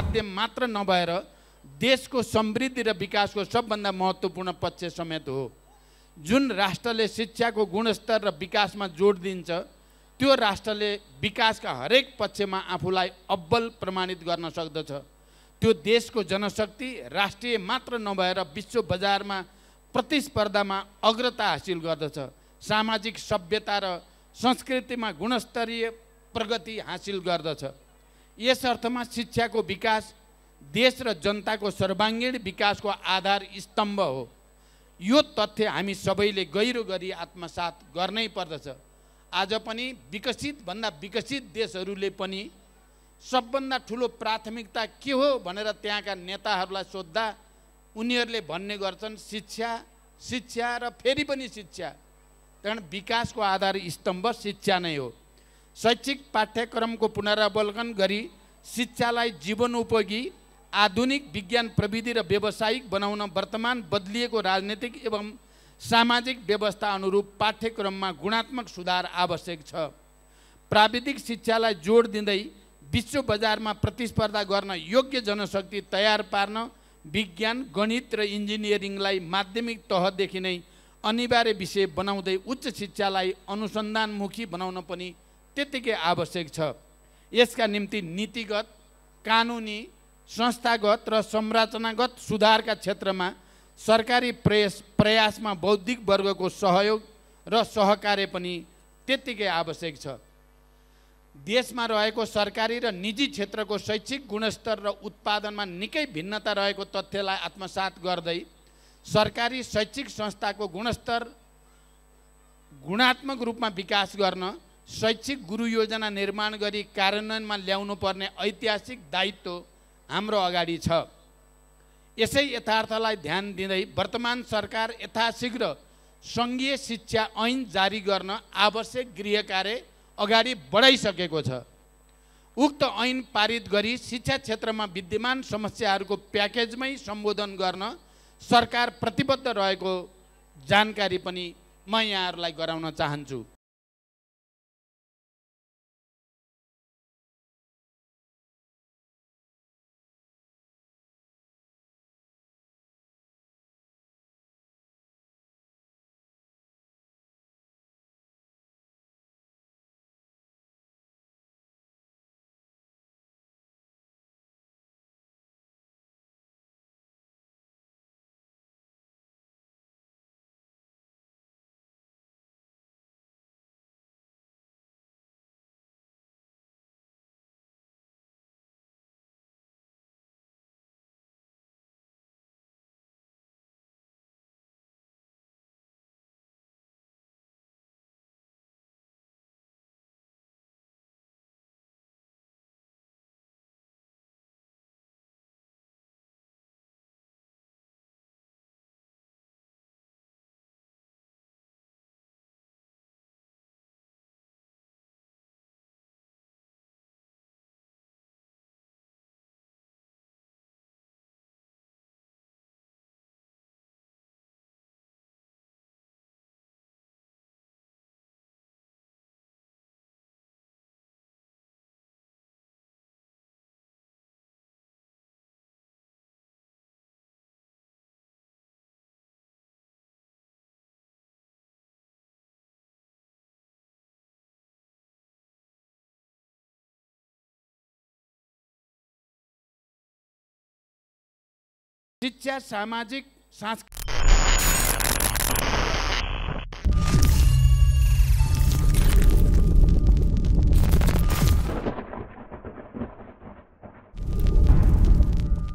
माध्यम मात्र नभएर देशको समृद्धि र विकासको सबभन्दा महत्त्वपूर्ण पक्ष समेत हो जुन राष्ट्रले शिक्षाको गुणस्तर र विकासमा जोड दिन्छ त्यो राष्ट्रले विकासका हरेक पक्षमा आफूलाई अब्बल प्रमाणित गर्न सक्दछ त्यो देशको जनशक्ति राष्ट्रिय मात्र नभएर विश्व बजारमा प्रतिस्पर्धामा अग्रता हासिल गर्दछ सामाजिक सभ्यता र संस्कृतिमा गुणस्तरीय प्रगति हासिल गर्दछ यस अर्थमा शिक्षाको विकास देश र जनताको सर्वाङ्गीण विकासको आधार स्तम्भ हो यो तथ्य हामी सबैले गहिरो गरी आत्मसात गर्नै पर्दछ आज पनि विकसितभन्दा विकसित देशहरूले पनि सबभन्दा ठुलो प्राथमिकता के हो भनेर त्यहाँका नेताहरूलाई सोद्धा उनीहरूले भन्ने गर्छन् शिक्षा शिक्षा र फेरि पनि शिक्षा त्यहाँ विकासको आधार स्तम्भ शिक्षा नै हो शैक्षिक पाठ्यक्रमको पुनरावलोकन गरी शिक्षालाई जीवनोपयोगी आधुनिक विज्ञान प्रविधि र व्यावसायिक बनाउन वर्तमान बदलिएको राजनैतिक एवं सामाजिक व्यवस्था अनुरूप पाठ्यक्रममा गुणात्मक सुधार आवश्यक छ प्राविधिक शिक्षालाई जोड दिँदै विश्व बजारमा प्रतिस्पर्धा गर्न योग्य जनशक्ति तयार पार्न विज्ञान गणित र इन्जिनियरिङलाई माध्यमिक तहदेखि नै अनिवार्य विषय बनाउँदै उच्च शिक्षालाई अनुसन्धानमुखी बनाउन पनि त्यत्तिकै आवश्यक छ यसका निम्ति नीतिगत कानुनी संस्थागत र संरचनागत सुधारका क्षेत्रमा सरकारी प्रयास प्रयासमा बौद्धिक वर्गको सहयोग र सहकार्य पनि त्यत्तिकै आवश्यक छ देशमा रहेको सरकारी र निजी क्षेत्रको शैक्षिक गुणस्तर र उत्पादनमा निकै भिन्नता रहेको तथ्यलाई आत्मसात गर्दै सरकारी शैक्षिक संस्थाको गुणस्तर गुणात्मक रूपमा विकास गर्न शैक्षिक गुरु योजना निर्माण गरी कार्यान्वयनमा ल्याउनु पर्ने ऐतिहासिक दायित्व हाम्रो अगाडि छ यसै यथार्थलाई ध्यान दिँदै वर्तमान सरकार यथाशीघ्र सङ्घीय शिक्षा ऐन जारी गर्न आवश्यक गृह कार्य अगाडि बढाइसकेको छ उक्त ऐन पारित गरी शिक्षा क्षेत्रमा विद्यमान समस्याहरूको प्याकेजमै सम्बोधन गर्न सरकार प्रतिबद्ध रहेको जानकारी पनि म यहाँहरूलाई गराउन चाहन्छु शिक्षा सामाजिक सांस्कृतिक